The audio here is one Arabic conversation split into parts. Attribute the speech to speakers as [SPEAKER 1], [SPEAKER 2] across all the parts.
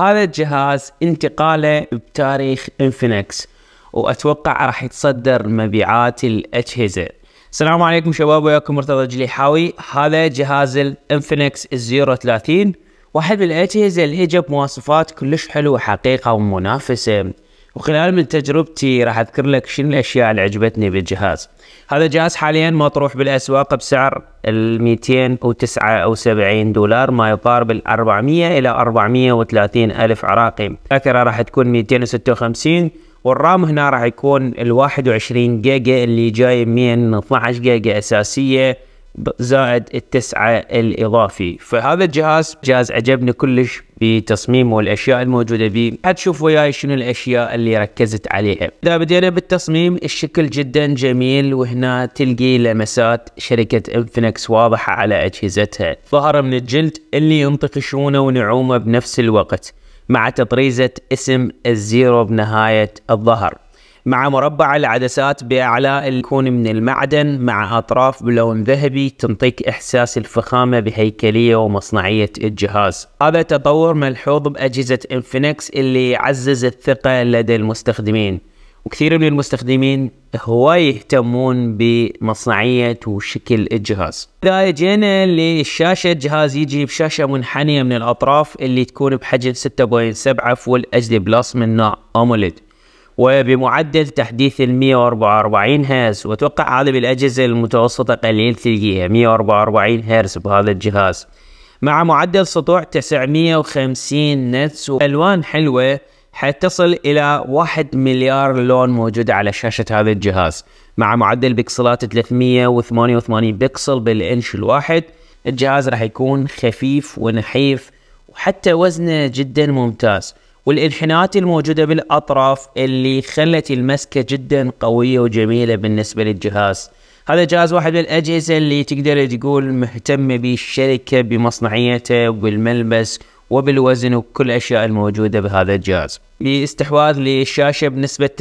[SPEAKER 1] هذا الجهاز انتقاله بتاريخ انفينكس واتوقع راح يتصدر مبيعات الاجهزه السلام عليكم شباب وياكم مرتضى جليحاوي هذا جهاز الانفينكس 030 واحد من الاجهزه اللي هي بمواصفات كلش حلوه حقيقه ومنافسه وخلال من تجربتي راح اذكر لك شنو الاشياء اللي عجبتني بالجهاز هذا الجهاز حاليا مطروح بالاسواق بسعر ال 279 دولار ما يقارب ال 400 الى 430 الف عراقي الذاكره راح تكون 256 والرام هنا راح يكون ال 21 جيجا اللي جاي من 12 جيجا اساسيه زائد التسعة الإضافي فهذا الجهاز جهاز عجبني كلش بتصميمه والأشياء الموجودة به حتشوف وياي شنو الأشياء اللي ركزت عليها إذا بدينا بالتصميم الشكل جدا جميل وهنا تلقي لمسات شركة انفينكس واضحة على أجهزتها ظهر من الجلد اللي ينطق شونه ونعومة بنفس الوقت مع تطريزة اسم الزيرو بنهاية الظهر مع مربع العدسات باعلى اللي يكون من المعدن مع اطراف بلون ذهبي تنطيك احساس الفخامه بهيكليه ومصنعيه الجهاز. هذا تطور ملحوظ باجهزه انفينكس اللي يعزز الثقه لدى المستخدمين. وكثير من المستخدمين هواي يهتمون بمصنعية وشكل الجهاز إذا جينا للشاشة الجهاز يجي بشاشة منحنية من الأطراف اللي تكون بحجم 6.7 فول HD بلس من نوع أوموليد وبمعدل تحديث ال 144 هرتز وتوقع هذا بالأجهزة المتوسطة قليل تلقيها 144 هرتز بهذا الجهاز مع معدل سطوع 950 نتس وألوان حلوة حتصل إلى 1 مليار لون موجود على شاشة هذا الجهاز مع معدل بكسلات 388 بكسل بالإنش الواحد الجهاز راح يكون خفيف ونحيف وحتى وزنه جدا ممتاز والانحناءات الموجودة بالأطراف اللي خلت المسكة جدا قوية وجميلة بالنسبة للجهاز هذا جهاز واحد من الأجهزة اللي تقدر تقول مهتمة به الشركة بمصنعيته وبالملبس وبالوزن وكل الأشياء الموجودة بهذا الجهاز باستحواذ للشاشة بنسبة 90.0%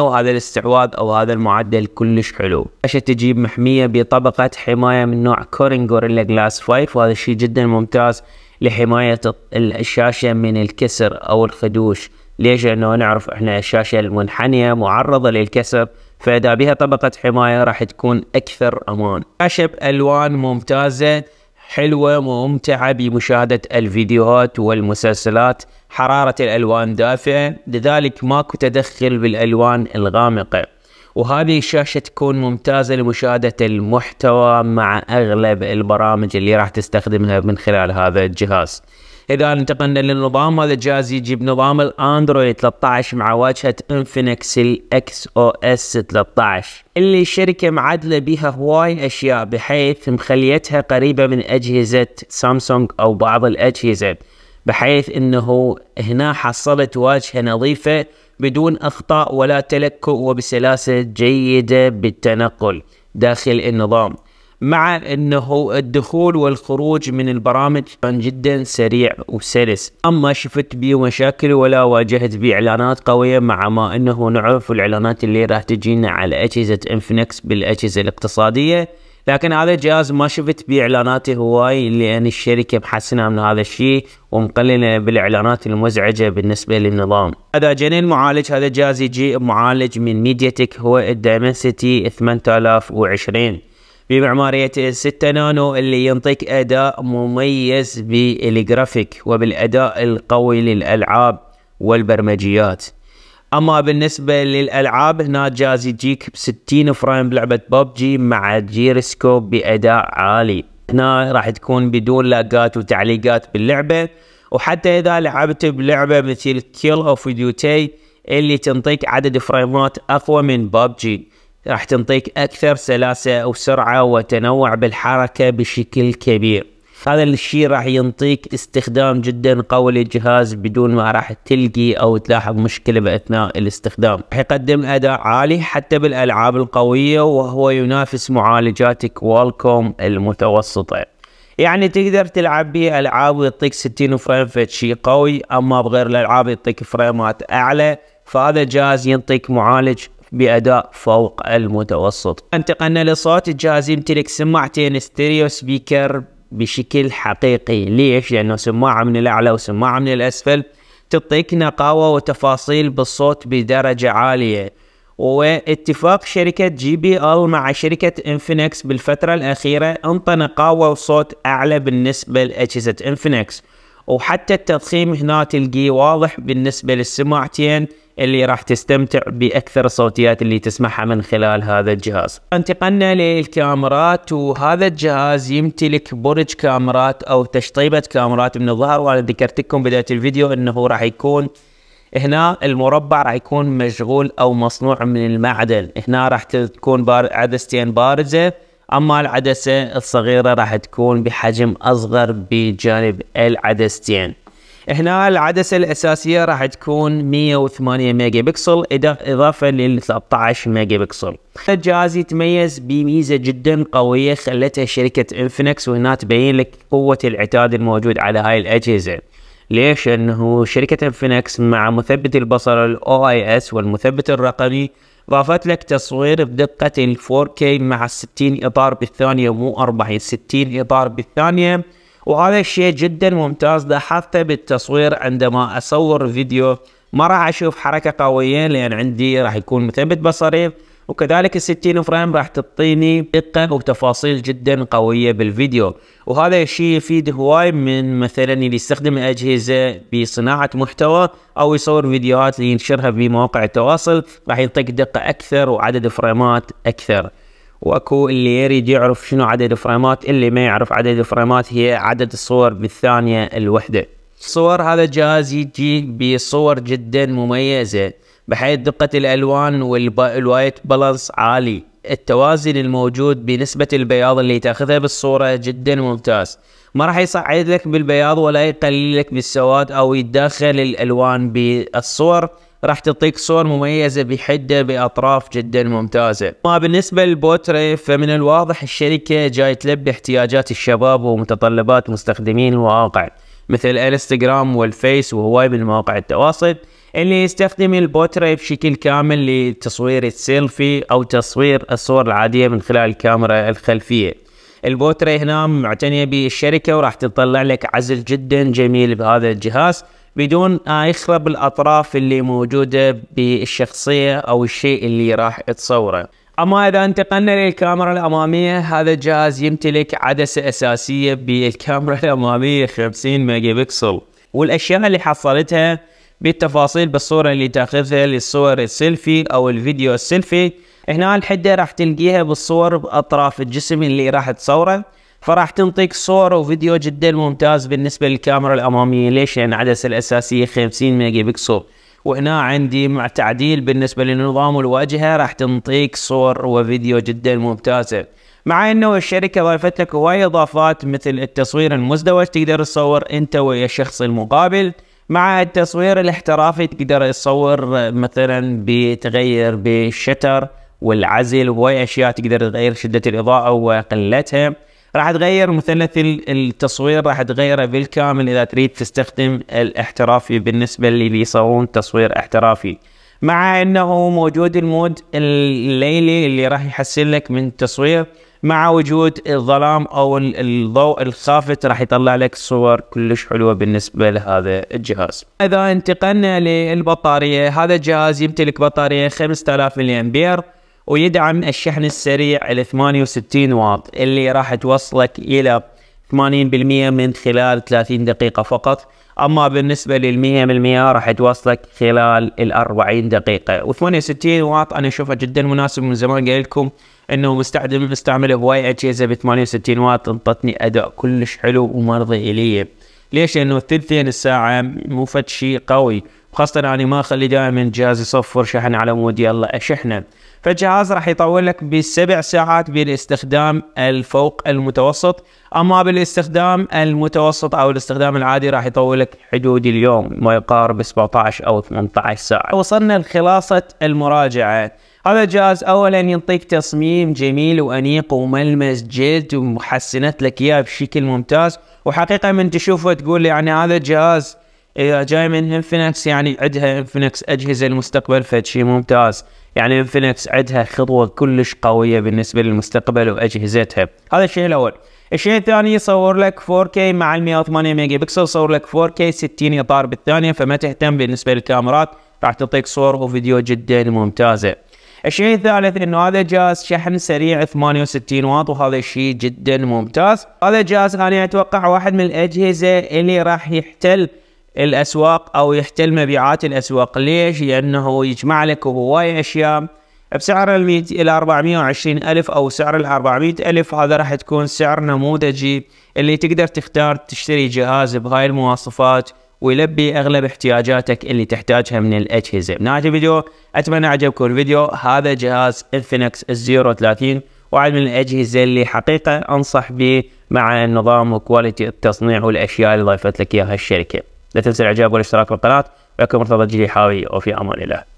[SPEAKER 1] وهذا الاستحواذ أو هذا المعدل كلش حلو الشاشة تجيب محمية بطبقة حماية من نوع كورين غوريلا جلاس 5 وهذا الشيء جدا ممتاز لحماية الشاشة من الكسر أو الخدوش ليش لأنه نعرف إحنا الشاشة المنحنية معرضة للكسر فإذا بها طبقة حماية راح تكون أكثر أمان شاشة ألوان ممتازة حلوة وممتعة بمشاهدة الفيديوهات والمسلسلات حرارة الألوان دافئة لذلك ماكو تدخل بالألوان الغامقة وهذه الشاشة تكون ممتازة لمشاهدة المحتوى مع أغلب البرامج اللي راح تستخدمها من خلال هذا الجهاز إذا انتقلنا للنظام هذا الجهاز يجي بنظام الأندرويد 13 مع واجهة انفينكس الأكس أو إس 13 اللي الشركة معدلة بها هواي أشياء بحيث مخليتها قريبة من أجهزة سامسونج أو بعض الأجهزة بحيث أنه هنا حصلت واجهة نظيفة بدون أخطاء ولا تلكؤ وبسلاسة جيدة بالتنقل داخل النظام مع أنه الدخول والخروج من البرامج كان جدا سريع وسلس أما شفت بيه مشاكل ولا واجهت بيه إعلانات قوية مع ما أنه نعرف الإعلانات اللي راح تجينا على أجهزة انفنكس بالأجهزة الاقتصادية لكن هذا الجهاز ما شفت به اعلانات هواي لان الشركه محسنه من هذا الشيء ومقلله بالاعلانات المزعجه بالنسبه للنظام. اذا جينا المعالج هذا الجهاز يجي معالج من ميديا تك هو الدايمنسيتي 8020 بمعمارية 6 نانو اللي ينطيك أداء مميز بالجرافيك وبالأداء القوي للألعاب والبرمجيات اما بالنسبه للالعاب هنا جاز يجيك ب 60 فريم بلعبه ببجي مع جيرسكوب باداء عالي هنا راح تكون بدون لاقات وتعليقات باللعبه وحتى اذا لعبت بلعبه مثل كيل اوف ديوتي اللي تنطيك عدد فريمات اقوى من ببجي راح تنطيك اكثر سلاسه وسرعه وتنوع بالحركه بشكل كبير هذا الشيء راح ينطيك استخدام جدا قوي للجهاز بدون ما راح تلقي او تلاحظ مشكله باثناء الاستخدام راح يقدم اداء عالي حتى بالالعاب القويه وهو ينافس معالجات كوالكوم المتوسطه يعني تقدر تلعب به العاب ويعطيك 60 فريم فشي قوي اما بغير الالعاب يعطيك فريمات اعلى فهذا الجهاز ينطيك معالج باداء فوق المتوسط انتقلنا لصوت الجهاز يمتلك سماعتين ستيريو سبيكر بشكل حقيقي ليش لانه سماعه من الاعلى وسماعه من الاسفل تعطيك نقاوه وتفاصيل بالصوت بدرجه عاليه واتفاق شركة جي بي ال مع شركة انفينكس بالفترة الأخيرة انطى نقاوة وصوت أعلى بالنسبة لأجهزة انفينكس وحتى التضخيم هنا تلقيه واضح بالنسبة للسماعتين اللي راح تستمتع بأكثر الصوتيات اللي تسمعها من خلال هذا الجهاز انتقلنا للكاميرات وهذا الجهاز يمتلك برج كاميرات أو تشطيبة كاميرات من الظهر وأنا ذكرت لكم بداية الفيديو أنه راح يكون هنا المربع راح يكون مشغول أو مصنوع من المعدن هنا راح تكون بار... عدستين بارزة اما العدسة الصغيرة راح تكون بحجم اصغر بجانب العدستين هنا العدسة الأساسية راح تكون 108 ميجا بكسل إضافة لل 13 ميجا بكسل. الجهاز يتميز بميزة جدا قوية خلتها شركة انفينكس وهنا تبين لك قوة العتاد الموجود على هاي الأجهزة. ليش؟ انه شركة انفينكس مع مثبت البصر الاو اي اس والمثبت الرقمي ضافت لك تصوير بدقة ال 4K مع 60 اطار بالثانية مو 40 60 اطار بالثانية وهذا الشيء جدا ممتاز لاحظته بالتصوير عندما اصور فيديو ما راح اشوف حركة قوية لان عندي راح يكون مثبت بصري وكذلك الستين فريم راح تعطيني دقة وتفاصيل جدا قوية بالفيديو وهذا الشيء يفيد هواي من مثلا اللي يستخدم الأجهزة بصناعة محتوى أو يصور فيديوهات لينشرها بمواقع التواصل راح يعطيك دقة أكثر وعدد فريمات أكثر واكو اللي يريد يعرف شنو عدد الفريمات اللي ما يعرف عدد الفريمات هي عدد الصور بالثانية الوحدة صور هذا الجهاز يجي بصور جدا مميزة بحيث دقة الألوان والوايت بالانس عالي التوازن الموجود بنسبة البياض اللي تاخذها بالصورة جدا ممتاز ما راح يصعد لك بالبياض ولا يقلل لك بالسواد او يتداخل الالوان بالصور راح تعطيك صور مميزة بحدة بأطراف جدا ممتازة ما بالنسبة للبوتري فمن الواضح الشركة جاي تلبي احتياجات الشباب ومتطلبات مستخدمين المواقع مثل الانستغرام والفيس وهواي من مواقع التواصل اللي يستخدم البوتري بشكل كامل لتصوير السيلفي أو تصوير الصور العادية من خلال الكاميرا الخلفية البوتري هنا معتنية بالشركة وراح تطلع لك عزل جدا جميل بهذا الجهاز بدون يخرب الأطراف اللي موجودة بالشخصية أو الشيء اللي راح تصوره اما اذا انتقلنا للكاميرا الاماميه هذا الجهاز يمتلك عدسه اساسيه بالكاميرا الاماميه 50 ميجا بكسل والاشياء اللي حصلتها بالتفاصيل بالصورة اللي تاخذها للصور السيلفي او الفيديو السيلفي هنا الحدة راح تلقيها بالصور باطراف الجسم اللي راح تصوره فراح تنطيك صور وفيديو جدا ممتاز بالنسبة للكاميرا الامامية ليش لان يعني عدسة الاساسية 50 ميجا بكسل وهنا عندي مع تعديل بالنسبة للنظام والواجهة راح تنطيك صور وفيديو جدا ممتازة مع انه الشركة ضافت لك هواية اضافات مثل التصوير المزدوج تقدر تصور انت ويا الشخص المقابل مع التصوير الاحترافي تقدر تصور مثلا بتغير بالشتر والعزل وهواي اشياء تقدر تغير شده الاضاءه وقلتها راح تغير مثلث التصوير راح تغيره بالكامل اذا تريد تستخدم الاحترافي بالنسبه للي يصورون تصوير احترافي مع انه موجود المود الليلي اللي راح يحسن لك من التصوير مع وجود الظلام او الضوء الخافت راح يطلع لك صور كلش حلوه بالنسبه لهذا الجهاز. اذا انتقلنا للبطاريه، هذا الجهاز يمتلك بطاريه 5000 ملي امبير ويدعم الشحن السريع ال 68 واط اللي راح توصلك الى 80% من خلال 30 دقيقه فقط. اما بالنسبه لل 100% راح توصلك خلال ال 40 دقيقه و68 واط انا اشوفه جدا مناسب من زمان قايل لكم انه مستعمل مستعمل هواي اجهزه ب 68 واط انطتني اداء كلش حلو ومرضي الي ليش؟ لانه ثلثين الساعه مو فد شيء قوي خاصة اني ما أخلي دائما جهازي يصفر شحن على مود يلا أشحنه فالجهاز راح يطول لك بسبع ساعات بالاستخدام الفوق المتوسط اما بالاستخدام المتوسط او الاستخدام العادي راح يطول لك حدود اليوم ما يقارب 17 او 18 ساعه وصلنا لخلاصه المراجعه هذا الجهاز اولا ينطيك تصميم جميل وانيق وملمس جلد ومحسنت لك اياه بشكل ممتاز وحقيقه من تشوفه تقول يعني هذا الجهاز اذا جاي من انفينكس يعني عندها انفينكس اجهزه المستقبل فشي ممتاز يعني انفينكس عندها خطوه كلش قويه بالنسبه للمستقبل واجهزتها هذا الشيء الاول الشيء الثاني يصور لك 4K مع ال 108 ميجا بكسل يصور لك 4K 60 اطار بالثانيه فما تهتم بالنسبه للكاميرات راح تعطيك صور وفيديو جدا ممتازه الشيء الثالث انه هذا جهاز شحن سريع 68 واط وهذا الشيء جدا ممتاز هذا جهاز انا اتوقع واحد من الاجهزه اللي راح يحتل الاسواق او يحتل مبيعات الاسواق ليش لانه يجمع لك هواي اشياء بسعر ال 100 الى 420 الف او سعر ال 400 الف هذا راح تكون سعر نموذجي اللي تقدر تختار تشتري جهاز بهاي المواصفات ويلبي اغلب احتياجاتك اللي تحتاجها من الاجهزه بنهايه الفيديو اتمنى عجبكم الفيديو هذا جهاز انفينكس 030 واحد من الاجهزه اللي حقيقه انصح به مع النظام وكواليتي التصنيع والاشياء اللي ضيفت لك اياها الشركه لا تنسى الاعجاب والاشتراك بالقناة ولكم مرتضى الجليحاوي وفي امان الله